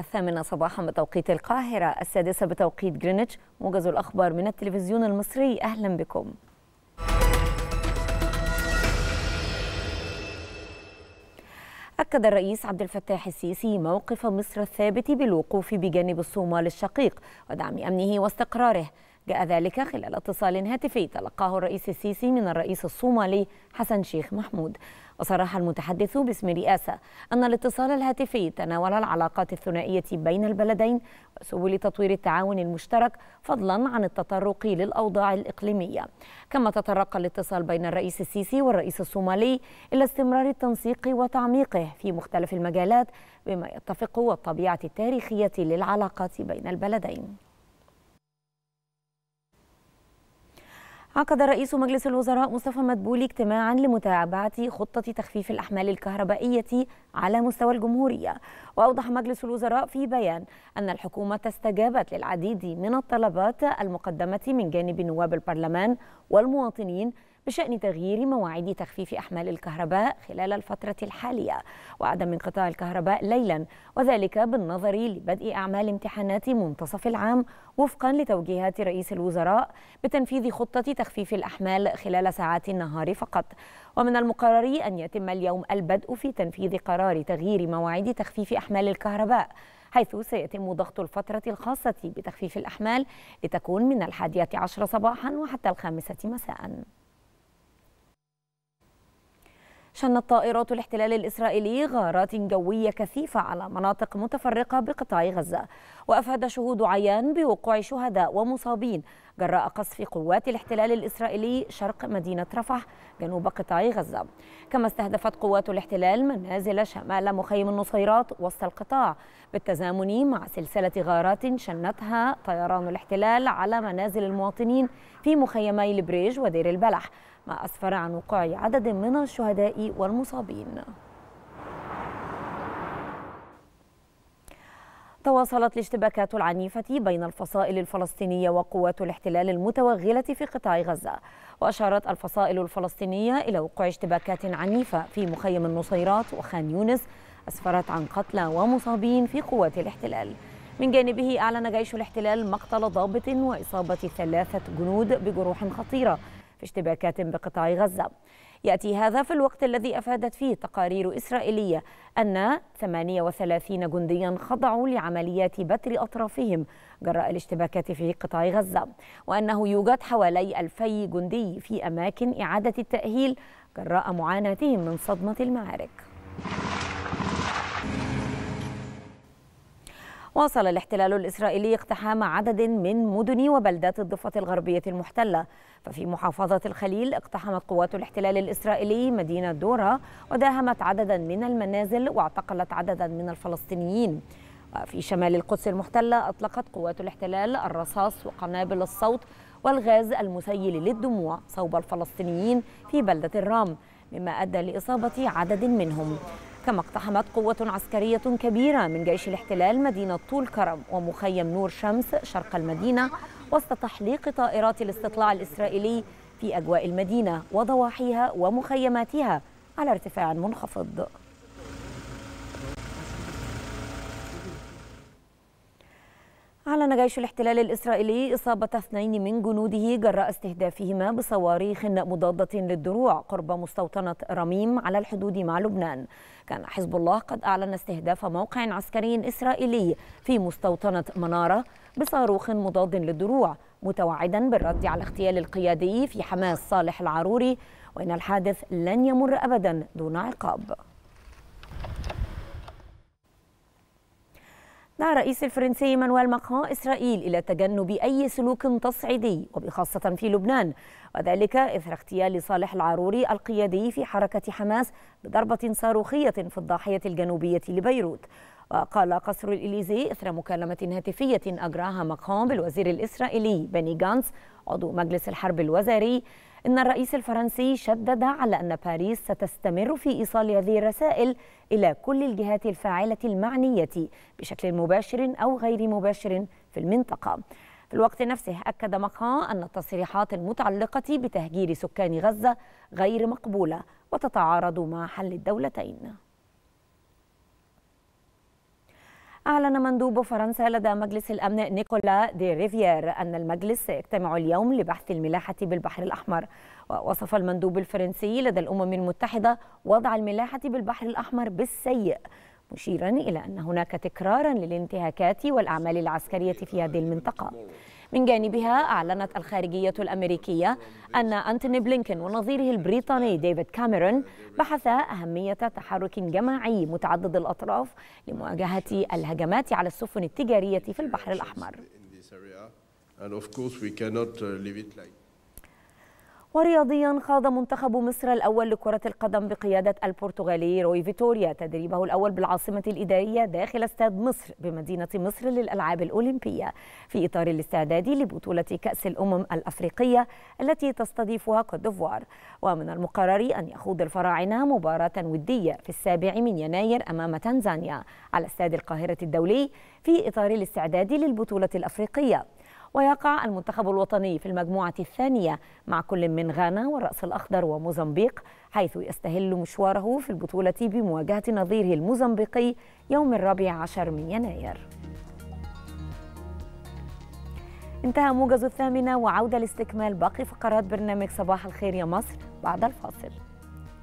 الثامنة صباحا بتوقيت القاهرة السادسة بتوقيت جرينتش موجز الأخبار من التلفزيون المصري أهلا بكم أكد الرئيس عبد الفتاح السيسي موقف مصر الثابت بالوقوف بجانب الصومال الشقيق ودعم أمنه واستقراره جاء ذلك خلال اتصال هاتفي تلقاه الرئيس السيسي من الرئيس الصومالي حسن شيخ محمود وصرح المتحدث باسم الرئاسة أن الاتصال الهاتفي تناول العلاقات الثنائية بين البلدين وسبل تطوير التعاون المشترك فضلا عن التطرق للأوضاع الإقليمية كما تطرق الاتصال بين الرئيس السيسي والرئيس الصومالي إلى استمرار التنسيق وتعميقه في مختلف المجالات بما يتفق والطبيعة التاريخية للعلاقات بين البلدين عقد رئيس مجلس الوزراء مصطفى مدبولي اجتماعا لمتابعة خطة تخفيف الأحمال الكهربائية على مستوى الجمهورية وأوضح مجلس الوزراء في بيان أن الحكومة استجابت للعديد من الطلبات المقدمة من جانب نواب البرلمان والمواطنين بشأن تغيير مواعيد تخفيف أحمال الكهرباء خلال الفترة الحالية وعدم انقطاع الكهرباء ليلا وذلك بالنظر لبدء أعمال امتحانات منتصف العام وفقا لتوجيهات رئيس الوزراء بتنفيذ خطة تخفيف الأحمال خلال ساعات النهار فقط ومن المقرر أن يتم اليوم البدء في تنفيذ قرار تغيير مواعيد تخفيف أحمال الكهرباء حيث سيتم ضغط الفترة الخاصة بتخفيف الأحمال لتكون من الحادية عشر صباحا وحتى الخامسة مساءً شنت طائرات الاحتلال الإسرائيلي غارات جوية كثيفة على مناطق متفرقة بقطاع غزة وأفاد شهود عيان بوقوع شهداء ومصابين جراء قصف قوات الاحتلال الإسرائيلي شرق مدينة رفح جنوب قطاع غزة كما استهدفت قوات الاحتلال منازل شمال مخيم النصيرات وسط القطاع بالتزامن مع سلسلة غارات شنتها طيران الاحتلال على منازل المواطنين في مخيمي البريج ودير البلح أسفر عن وقوع عدد من الشهداء والمصابين تواصلت الاشتباكات العنيفة بين الفصائل الفلسطينية وقوات الاحتلال المتوغلة في قطاع غزة وأشارت الفصائل الفلسطينية إلى وقوع اشتباكات عنيفة في مخيم النصيرات وخان يونس أسفرت عن قتلى ومصابين في قوات الاحتلال من جانبه أعلن جيش الاحتلال مقتل ضابط وإصابة ثلاثة جنود بجروح خطيرة في اشتباكات بقطاع غزة يأتي هذا في الوقت الذي أفادت فيه تقارير إسرائيلية أن 38 جنديا خضعوا لعمليات بتر أطرافهم جراء الاشتباكات في قطاع غزة وأنه يوجد حوالي 2000 جندي في أماكن إعادة التأهيل جراء معاناتهم من صدمة المعارك واصل الاحتلال الإسرائيلي اقتحام عدد من مدن وبلدات الضفة الغربية المحتلة ففي محافظة الخليل اقتحمت قوات الاحتلال الإسرائيلي مدينة دورا وداهمت عددا من المنازل واعتقلت عددا من الفلسطينيين وفي شمال القدس المحتلة أطلقت قوات الاحتلال الرصاص وقنابل الصوت والغاز المسيل للدموع صوب الفلسطينيين في بلدة الرام مما أدى لإصابة عدد منهم كما اقتحمت قوة عسكرية كبيرة من جيش الاحتلال مدينة طول كرم ومخيم نور شمس شرق المدينة وسط تحليق طائرات الاستطلاع الإسرائيلي في أجواء المدينة وضواحيها ومخيماتها على ارتفاع منخفض أعلن جيش الاحتلال الإسرائيلي إصابة اثنين من جنوده جراء استهدافهما بصواريخ مضادة للدروع قرب مستوطنة رميم على الحدود مع لبنان كان حزب الله قد أعلن استهداف موقع عسكري إسرائيلي في مستوطنة منارة بصاروخ مضاد للدروع متوعدا بالرد على اغتيال القيادي في حماس صالح العروري وإن الحادث لن يمر أبدا دون عقاب دعا الرئيس الفرنسي مانويل ماكرون إسرائيل إلى تجنب أي سلوك تصعيدي وبخاصة في لبنان وذلك إثر اغتيال صالح العروري القيادي في حركة حماس بضربة صاروخية في الضاحية الجنوبية لبيروت وقال قصر الإليزي إثر مكالمة هاتفية أجراها ماكرون بالوزير الإسرائيلي بني جانس عضو مجلس الحرب الوزاري إن الرئيس الفرنسي شدد على أن باريس ستستمر في إيصال هذه الرسائل إلى كل الجهات الفاعلة المعنية بشكل مباشر أو غير مباشر في المنطقة في الوقت نفسه أكد مقهى أن التصريحات المتعلقة بتهجير سكان غزة غير مقبولة وتتعارض مع حل الدولتين أعلن مندوب فرنسا لدى مجلس الأمن نيكولا دي ريفيير أن المجلس سيجتمع اليوم لبحث الملاحة بالبحر الأحمر ووصف المندوب الفرنسي لدى الأمم المتحدة وضع الملاحة بالبحر الأحمر بالسيء مشيرا إلى أن هناك تكرارا للانتهاكات والأعمال العسكرية في هذه المنطقة من جانبها أعلنت الخارجية الأمريكية أن أنتوني بلينكن ونظيره البريطاني ديفيد كاميرون بحثا أهمية تحرك جماعي متعدد الأطراف لمواجهة الهجمات على السفن التجارية في البحر الأحمر. Uh, ورياضيا خاض منتخب مصر الأول لكرة القدم بقيادة البرتغالي روي فيتوريا تدريبه الأول بالعاصمة الإدارية داخل استاد مصر بمدينة مصر للألعاب الأولمبية في إطار الاستعداد لبطولة كأس الأمم الأفريقية التي تستضيفها كوت ديفوار ومن المقرر أن يخوض الفراعنة مباراة ودية في السابع من يناير أمام تنزانيا على استاد القاهرة الدولي في إطار الاستعداد للبطولة الأفريقية ويقع المنتخب الوطني في المجموعة الثانية مع كل من غانا والرأس الأخضر وموزمبيق حيث يستهل مشواره في البطولة بمواجهة نظيره الموزمبيقي يوم الرابع عشر من يناير انتهى موجز الثامنة وعودة لاستكمال باقي فقرات برنامج صباح الخير يا مصر بعد الفاصل